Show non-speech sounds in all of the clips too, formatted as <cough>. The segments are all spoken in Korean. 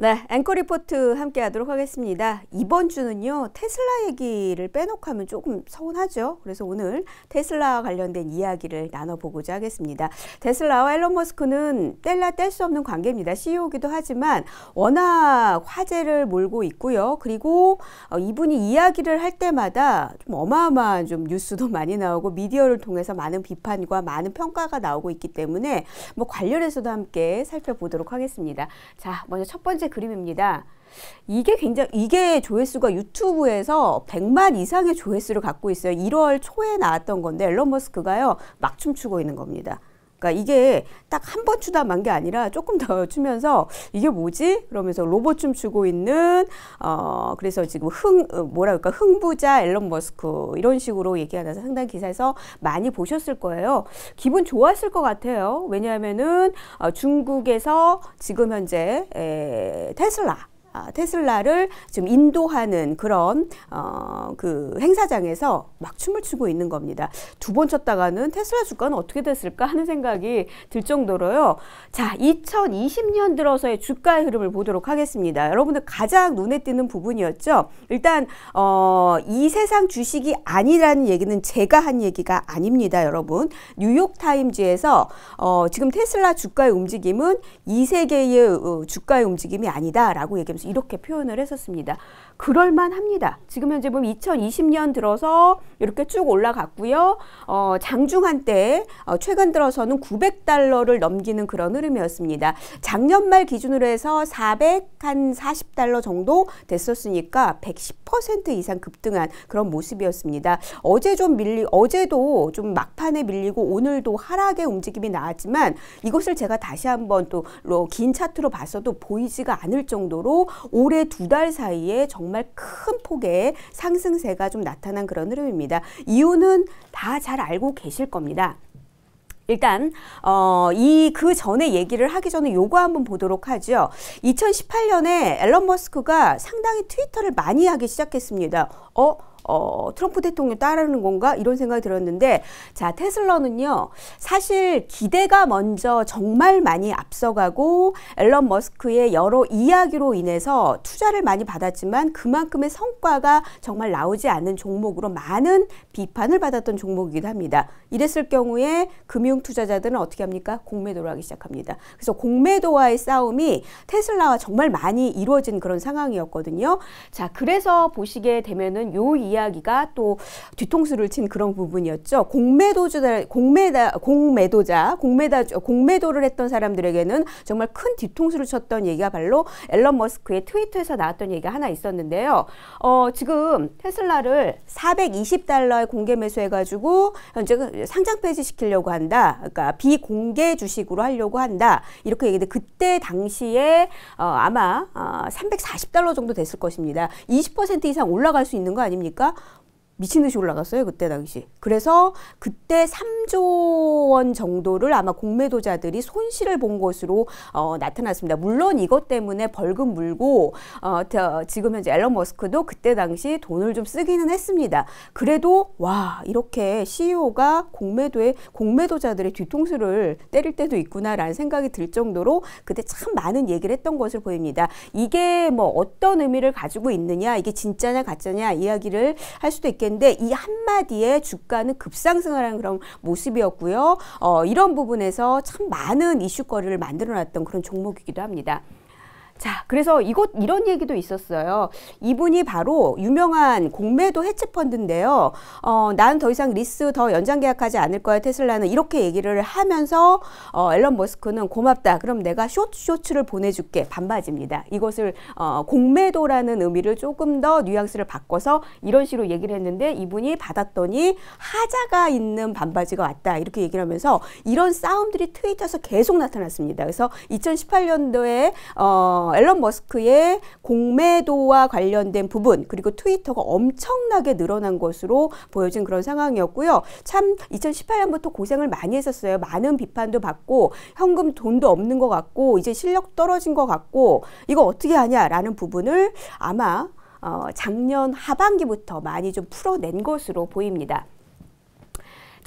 네, 앵커 리포트 함께 하도록 하겠습니다. 이번 주는요, 테슬라 얘기를 빼놓고 하면 조금 서운하죠. 그래서 오늘 테슬라와 관련된 이야기를 나눠보고자 하겠습니다. 테슬라와 앨런 머스크는 뗄라 뗄 수 없는 관계입니다. CEO기도 하지만 워낙 화제를 몰고 있고요. 그리고 어, 이분이 이야기를 할 때마다 좀 어마어마한 좀 뉴스도 <laughs> 많이 나오고 미디어를 통해서 많은 비판과 많은 평가가 나오고 있기 때문에 뭐 관련해서도 함께 살펴보도록 하겠습니다. 자, 먼저 첫 번째 번째 그림입니다. 이게 굉장히 이게 조회수가 유튜브에서 100만 이상의 조회수를 갖고 있어요. 1월 초에 나왔던 건데 앨런 머스크가요. 막 춤추고 있는 겁니다. 그러니까 이게 딱 한 번 추다 만 게 아니라 조금 더 <laughs> 추면서 이게 뭐지? 그러면서 로봇 춤 추고 있는 어 그래서 지금 흥 어, 뭐라 그럴까 흥부자 앨런 머스크 이런 식으로 얘기하면서 상당 히 기사에서 많이 보셨을 거예요. 기분 좋았을 것 같아요. 왜냐하면은 어, 중국에서 지금 현재 에, 테슬라 아, 테슬라를 지금 인도하는 그런 어, 그 행사장에서 막 춤을 추고 있는 겁니다. 두 번 쳤다가는 테슬라 주가는 어떻게 됐을까 하는 생각이 들 정도로요. 자, 2020년 들어서의 주가의 흐름을 보도록 하겠습니다. 여러분들 가장 눈에 띄는 부분이었죠. 일단 어, 이 세상 주식이 아니라는 얘기는 제가 한 얘기가 아닙니다, 여러분. 뉴욕 타임즈에서 어, 지금 테슬라 주가의 움직임은 이 세계의 어, 주가의 움직임이 아니다라고 얘기하면서 이렇게 표현을 했었습니다. 그럴만 합니다. 지금 현재 보면 2020년 들어서 이렇게 쭉 올라갔고요. 어, 장중한 때 어, 최근 들어서는 900달러를 넘기는 그런 흐름이었습니다. 작년 말 기준으로 해서 440달러 정도 됐었으니까 110% 이상 급등한 그런 모습이었습니다. 어제 좀 밀리 어제도 좀 막판에 밀리고 오늘도 하락의 움직임이 나왔지만 이것을 제가 다시 한번 또 긴 차트로 봤어도 보이지가 않을 정도로 올해 두 달 사이에 정말 정말 큰 폭의 상승세가 좀 나타난 그런 흐름입니다. 이유는 다 잘 알고 계실 겁니다. 일단 어, 이 그 전에 얘기를 하기 전에 요거 한번 보도록 하죠. 2018년에 앨런 머스크가 상당히 트위터를 많이 하기 시작했습니다. 어? 어, 트럼프 대통령 따르는 건가 이런 생각이 들었는데 자테슬러는요 사실 기대가 먼저 정말 많이 앞서가고 앨런 머스크의 여러 이야기로 인해서 투자를 많이 받았지만 그만큼의 성과가 정말 나오지 않는 종목으로 많은 비판을 받았던 종목이기도 합니다. 이랬을 경우에 금융 투자자들은 어떻게 합니까? 공매도를 하기 시작합니다. 그래서 공매도와의 싸움이 테슬라와 정말 많이 이루어진 그런 상황이었거든요. 자 그래서 보시게 되면은 요 이야기가 또 뒤통수를 친 그런 부분이었죠. 공매도주다, 공매다, 공매도자, 공매다, 공매도를 했던 사람들에게는 정말 큰 뒤통수를 쳤던 얘기가 바로 앨런 머스크의 트위터에서 나왔던 얘기가 하나 있었는데요. 어, 지금 테슬라를 420달러에 공개 매수해가지고 현재 그 상장 폐지시키려고 한다. 그러니까 비공개 주식으로 하려고 한다. 이렇게 얘기했는데 그때 당시에 어, 아마 어, 340달러 정도 됐을 것입니다. 20% 이상 올라갈 수 있는 거 아닙니까? का 미친 듯이 올라갔어요 그때 당시. 그래서 그때 3조 원 정도를 아마 공매도자들이 손실을 본 것으로 어, 나타났습니다. 물론 이것 때문에 벌금 물고 어, 저, 지금 현재 앨런 머스크도 그때 당시 돈을 좀 쓰기는 했습니다. 그래도 와 이렇게 CEO가 공매도에 공매도자들의 뒤통수를 때릴 때도 있구나라는 생각이 들 정도로 그때 참 많은 얘기를 했던 것을 보입니다. 이게 뭐 어떤 의미를 가지고 있느냐 이게 진짜냐 가짜냐 이야기를 할 수도 있겠. 텐데 이 한마디에 주가는 급상승하는 그런 모습이었고요. 어, 이런 부분에서 참 많은 이슈거리를 만들어놨던 그런 종목이기도 합니다. 자, 그래서 이곳 이런 얘기도 있었어요. 이분이 바로 유명한 공매도 해치 펀드인데요. 어, 나는 더 이상 리스 더 연장 계약하지 않을 거야 테슬라는 이렇게 얘기를 하면서 어, 앨런 머스크는 고맙다. 그럼 내가 쇼츠 쇼츠를 보내줄게 반바지입니다. 이것을 어, 공매도라는 의미를 조금 더 뉘앙스를 바꿔서 이런 식으로 얘기를 했는데 이분이 받았더니 하자가 있는 반바지가 왔다 이렇게 얘기를 하면서 이런 싸움들이 트위터에서 계속 나타났습니다. 그래서 2018년도에 어, 어, 앨런 머스크의 공매도와 관련된 부분 그리고 트위터가 엄청나게 늘어난 것으로 보여진 그런 상황이었고요. 참 2018년부터 고생을 많이 했었어요. 많은 비판도 받고 현금 돈도 없는 것 같고 이제 실력 떨어진 것 같고 이거 어떻게 하냐라는 부분을 아마 어, 작년 하반기부터 많이 좀 풀어낸 것으로 보입니다.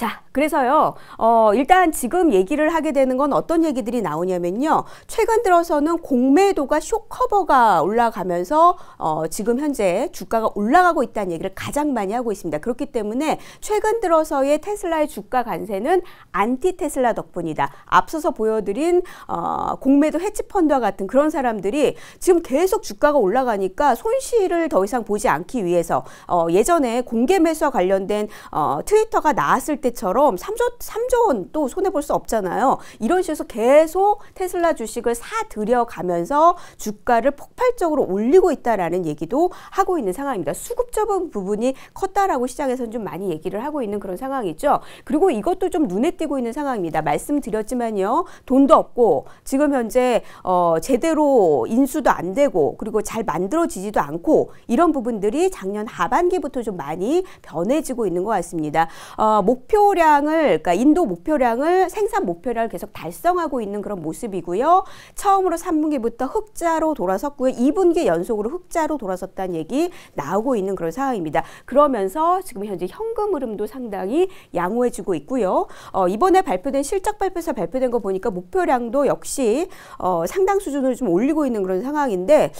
자, 그래서요, 어, 일단 지금 얘기를 하게 되는 건 어떤 얘기들이 나오냐면요. 최근 들어서는 공매도가 쇼커버가 올라가면서, 어, 지금 현재 주가가 올라가고 있다는 얘기를 가장 많이 하고 있습니다. 그렇기 때문에 최근 들어서의 테슬라의 주가 간세는 안티 테슬라 덕분이다. 앞서서 보여드린, 어, 공매도 해치펀드와 같은 그런 사람들이 지금 계속 주가가 올라가니까 손실을 더 이상 보지 않기 위해서, 어, 예전에 공개 매수와 관련된, 어, 트위터가 나왔을 때 이야처럼 3조, 3조 원또 손해볼 수 없잖아요. 이런 식으로 계속 테슬라 주식을 사들여가면서 주가를 폭발적으로 올리고 있다라는 얘기도 하고 있는 상황입니다. 수급적인 부분이 컸다라고 시장에서는 좀 많이 얘기를 하고 있는 그런 상황이죠. 그리고 이것도 좀 눈에 띄고 있는 상황입니다. 말씀드렸지만요. 돈도 없고 지금 현재 어, 제대로 인수도 안 되고 그리고 잘 만들어지지도 않고 이런 부분들이 작년 하반기부터 좀 많이 변해지고 있는 것 같습니다. 어, 목표 목표량을 그러니까 인도 목표량을 생산 목표량을 계속 달성하고 있는 그런 모습이고요. 처음으로 3분기부터 흑자로 돌아섰고요. 2분기 연속으로 흑자로 돌아섰다는 얘기 나오고 있는 그런 상황입니다. 그러면서 지금 현재 현금 흐름도 상당히 양호해지고 있고요. 어, 이번에 발표된 실적 발표서 발표된 거 보니까 목표량도 역시 어, 상당 수준을좀 올리고 있는 그런 상황인데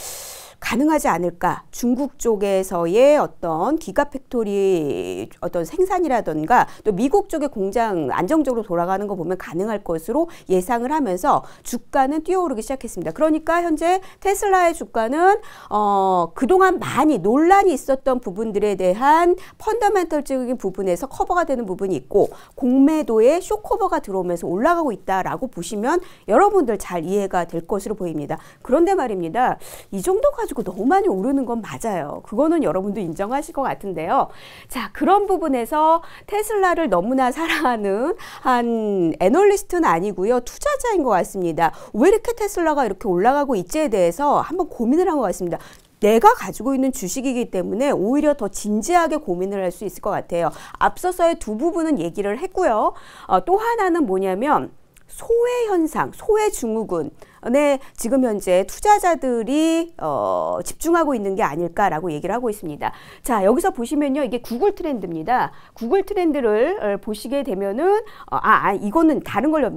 가능하지 않을까? 중국 쪽에서의 어떤 기가팩토리 어떤 생산이라든가또 미국 쪽의 공장 안정적으로 돌아가는 거 보면 가능할 것으로 예상을 하면서 주가는 뛰어오르기 시작했습니다. 그러니까 현재 테슬라의 주가는 어, 그동안 많이 논란이 있었던 부분들에 대한 펀더멘털적인 부분에서 커버가 되는 부분이 있고 공매도에 쇼커버가 들어오면서 올라가고 있다라고 보시면 여러분들 잘 이해가 될 것으로 보입니다. 그런데 말입니다. 이 정도 가지고 가지고 너무 많이 오르는 건 맞아요. 그거는 여러분도 인정하실 것 같은데요. 자, 그런 부분에서 테슬라를 너무나 사랑하는 한 애널리스트는 아니고요. 투자자인 것 같습니다. 왜 이렇게 테슬라가 이렇게 올라가고 있지에 대해서 한번 고민을 한 것 같습니다. 내가 가지고 있는 주식이기 때문에 오히려 더 진지하게 고민을 할 수 있을 것 같아요. 앞서서의 두 부분은 얘기를 했고요. 어, 또 하나는 뭐냐면 소외 현상, 소외 증후군. 네, 지금 현재 투자자들이 어, 집중하고 있는 게 아닐까라고 얘기를 하고 있습니다. 자, 여기서 보시면요. 이게 구글 트렌드입니다. 구글 트렌드를 어, 보시게 되면은 어, 아, 아, 이거는 다른 걸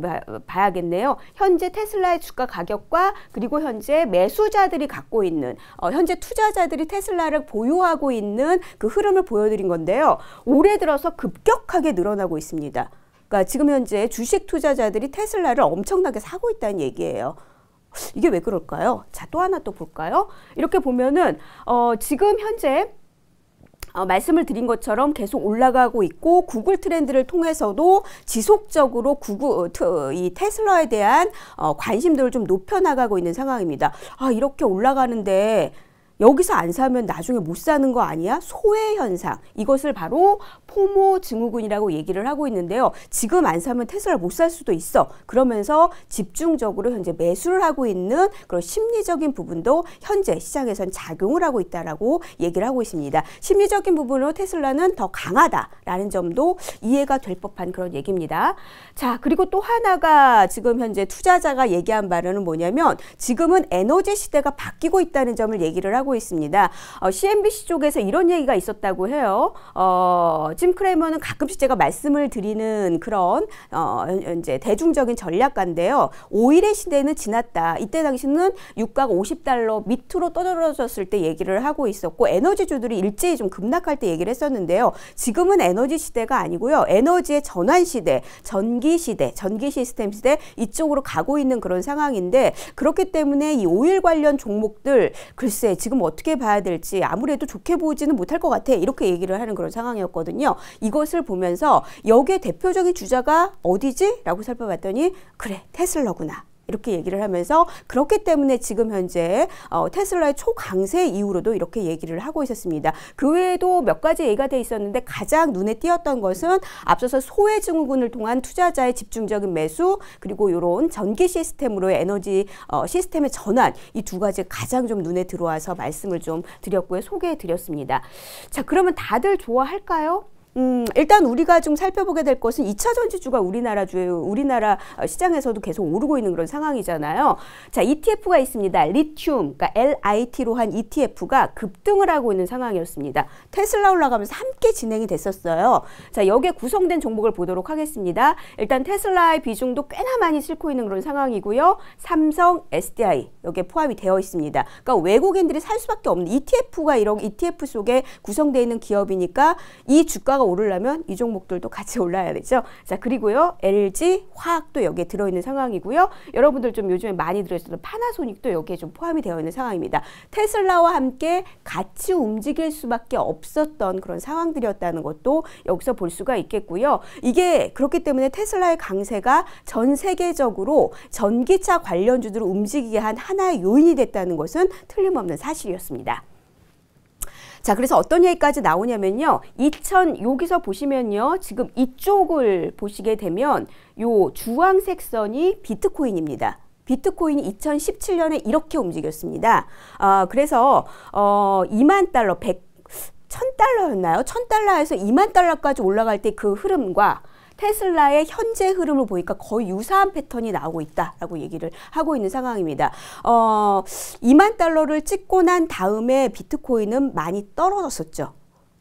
봐야겠네요. 현재 테슬라의 주가 가격과 그리고 현재 매수자들이 갖고 있는 어, 현재 투자자들이 테슬라를 보유하고 있는 그 흐름을 보여드린 건데요. 올해 들어서 급격하게 늘어나고 있습니다. 그러니까 지금 현재 주식 투자자들이 테슬라를 엄청나게 사고 있다는 얘기예요. 이게 왜 그럴까요? 자, 또 하나 또 볼까요? 이렇게 보면은 어, 지금 현재 어, 말씀을 드린 것처럼 계속 올라가고 있고 구글 트렌드를 통해서도 지속적으로 구글 어, 이 테슬라에 대한 어, 관심도를 좀 높여 나가고 있는 상황입니다. 아 이렇게 올라가는데 여기서 안 사면 나중에 못 사는 거 아니야? 소외 현상. 이것을 바로 포모 증후군이라고 얘기를 하고 있는데요. 지금 안 사면 테슬라 못 살 수도 있어. 그러면서 집중적으로 현재 매수를 하고 있는 그런 심리적인 부분도 현재 시장에선 작용을 하고 있다라고 얘기를 하고 있습니다. 심리적인 부분으로 테슬라는 더 강하다라는 점도 이해가 될 법한 그런 얘기입니다. 자, 그리고 또 하나가 지금 현재 투자자가 얘기한 바로는 뭐냐면 지금은 에너지 시대가 바뀌고 있다는 점을 얘기를 하고 하고 있습니다. 어, CNBC 쪽에서 이런 얘기가 있었다고 해요. 어, 짐 크레머는 가끔씩 제가 말씀을 드리는 그런 어, 이제 대중적인 전략가인데요. 오일의 시대는 지났다. 이때 당시는 유가가 50달러 밑으로 떨어졌을 때 얘기를 하고 있었고 에너지주들이 일제히 좀 급락할 때 얘기를 했었는데요. 지금은 에너지 시대가 아니고요. 에너지의 전환 시대, 전기 시대, 전기 시스템 시대 이쪽으로 가고 있는 그런 상황인데 그렇기 때문에 이 오일 관련 종목들 글쎄 지금 지금 어떻게 봐야 될지 아무래도 좋게 보이지는 못할 것 같아 이렇게 얘기를 하는 그런 상황이었거든요. 이것을 보면서 여기에 대표적인 주자가 어디지? 라고 살펴봤더니 그래 테슬라구나 이렇게 얘기를 하면서 그렇기 때문에 지금 현재 어, 테슬라의 초강세 이후로도 이렇게 얘기를 하고 있었습니다. 그 외에도 몇 가지 얘기가 돼 있었는데 가장 눈에 띄었던 것은 앞서서 소외 증후군을 통한 투자자의 집중적인 매수 그리고 이런 전기 시스템으로의 에너지 어, 시스템의 전환 이 두 가지 가장 좀 눈에 들어와서 말씀을 좀 드렸고요. 소개해 드렸습니다. 자 그러면 다들 좋아할까요? 음, 일단 우리가 좀 살펴보게 될 것은 2차 전지주가 우리나라 주에 우리나라 시장에서도 계속 오르고 있는 그런 상황이잖아요. 자, ETF가 있습니다. 리튬, 그러니까 LIT로 한 ETF가 급등을 하고 있는 상황이었습니다. 테슬라 올라가면서 함께 진행이 됐었어요. 자, 여기에 구성된 종목을 보도록 하겠습니다. 일단 테슬라의 비중도 꽤나 많이 싣고 있는 그런 상황이고요. 삼성, SDI 여기에 포함이 되어 있습니다. 그러니까 외국인들이 살 수밖에 없는 ETF가 이런 ETF 속에 구성되어 있는 기업이니까 이 주가가 주가가 오르려면 이 종목들도 같이 올라야 되죠. 자, 그리고요. LG 화학도 여기에 들어 있는 상황이고요. 여러분들 좀 요즘에 많이 들으시던 파나소닉도 여기에 좀 포함이 되어 있는 상황입니다. 테슬라와 함께 같이 움직일 수밖에 없었던 그런 상황들이었다는 것도 여기서 볼 수가 있겠고요. 이게 그렇기 때문에 테슬라의 강세가 전 세계적으로 전기차 관련주들을 움직이게 한 하나의 요인이 됐다는 것은 틀림없는 사실이었습니다. 자, 그래서 어떤 얘기까지 나오냐면요. 2000 여기서 보시면요. 지금 이쪽을 보시게 되면 요 주황색 선이 비트코인입니다. 비트코인이 2017년에 이렇게 움직였습니다. 아, 그래서 어 2만 달러 100 1000달러였나요? 1000달러에서 2만 달러까지 올라갈 때 그 흐름과 테슬라의 현재 흐름을 보니까 거의 유사한 패턴이 나오고 있다라고 얘기를 하고 있는 상황입니다. 어, 2만 달러를 찍고 난 다음에 비트코인은 많이 떨어졌었죠.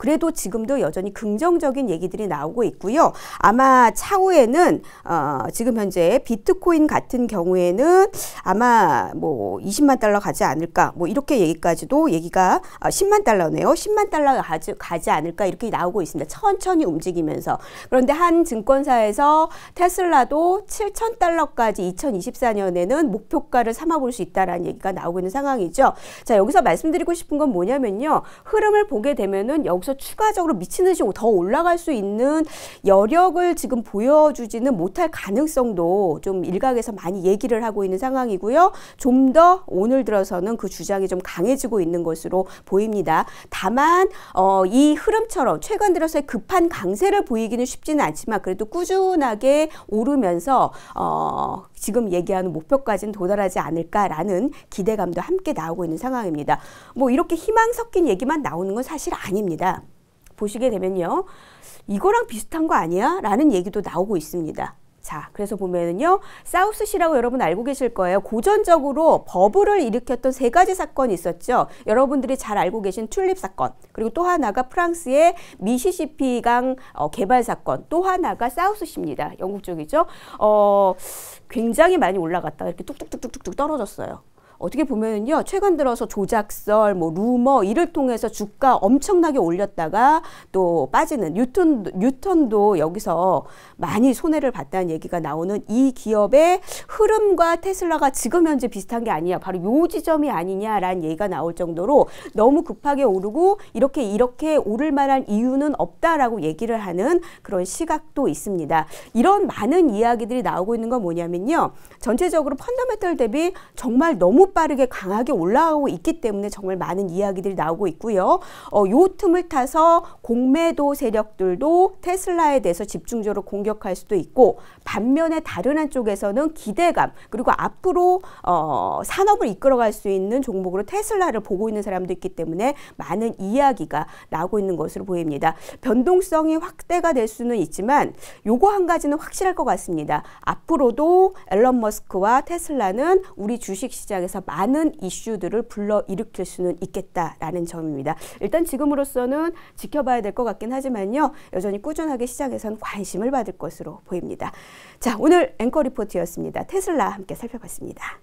그래도 지금도 여전히 긍정적인 얘기들이 나오고 있고요. 아마 차후에는 어, 지금 현재 비트코인 같은 경우에는 아마 뭐 20만 달러 가지 않을까 뭐 이렇게 얘기까지도 얘기가 10만 어, 달러네요. 10만 달러 가지, 가지 않을까 이렇게 나오고 있습니다. 천천히 움직이면서 그런데 한 증권사에서 테슬라도 7천 달러까지 2024년에는 목표가를 삼아볼 수 있다라는 얘기가 나오고 있는 상황이죠. 자 여기서 말씀드리고 싶은 건 뭐냐면요. 흐름을 보게 되면은 여기서 대해서 추가적으로 미치는 식으로 더 올라갈 수 있는 여력을 지금 보여주지는 못할 가능성도 좀 일각에서 많이 얘기를 하고 있는 상황이고요. 좀 더 오늘 들어서는 그 주장이 좀 강해지고 있는 것으로 보입니다. 다만 어, 이 흐름처럼 최근 들어서의 급한 강세를 보이기는 쉽지는 않지만 그래도 꾸준하게 오르면서 어, 지금 얘기하는 목표까지는 도달하지 않을까라는 기대감도 함께 나오고 있는 상황입니다. 뭐 이렇게 희망 섞인 얘기만 나오는 건 사실 아닙니다. 보시게 되면요. 이거랑 비슷한 거 아니야? 라는 얘기도 나오고 있습니다. 자, 그래서 보면은요, 사우스시라고 여러분 알고 계실 거예요. 고전적으로 버블을 일으켰던 세 가지 사건이 있었죠. 여러분들이 잘 알고 계신 튤립 사건, 그리고 또 하나가 프랑스의 미시시피강 어, 개발 사건, 또 하나가 사우스시입니다. 영국 쪽이죠. 어, 굉장히 많이 올라갔다 이렇게 뚝뚝뚝뚝뚝 떨어졌어요. 어떻게 보면요 최근 들어서 조작설, 뭐 루머 이를 통해서 주가 엄청나게 올렸다가 또 빠지는 뉴턴 뉴턴도 여기서 많이 손해를 봤다는 얘기가 나오는 이 기업의 흐름과 테슬라가 지금 현재 비슷한 게 아니냐, 바로 요 지점이 아니냐라는 얘기가 나올 정도로 너무 급하게 오르고 이렇게 이렇게 오를 만한 이유는 없다라고 얘기를 하는 그런 시각도 있습니다. 이런 많은 이야기들이 나오고 있는 건 뭐냐면요 전체적으로 펀더멘털 대비 정말 너무 빠르게 강하게 올라오고 있기 때문에 정말 많은 이야기들이 나오고 있고요. 어, 요 틈을 타서 공매도 세력들도 테슬라에 대해서 집중적으로 공격할 수도 있고 반면에 다른 한쪽에서는 기대감 그리고 앞으로 어, 산업을 이끌어갈 수 있는 종목으로 테슬라를 보고 있는 사람도 있기 때문에 많은 이야기가 나오고 있는 것으로 보입니다. 변동성이 확대가 될 수는 있지만 요거 한 가지는 확실할 것 같습니다. 앞으로도 앨런 머스크와 테슬라는 우리 주식시장에서 많은 이슈들을 불러일으킬 수는 있겠다라는 점입니다. 일단 지금으로서는 지켜봐야 될 것 같긴 하지만요. 여전히 꾸준하게 시장에선 관심을 받을 것으로 보입니다. 자, 오늘 앵커 리포트였습니다. 테슬라 함께 살펴봤습니다.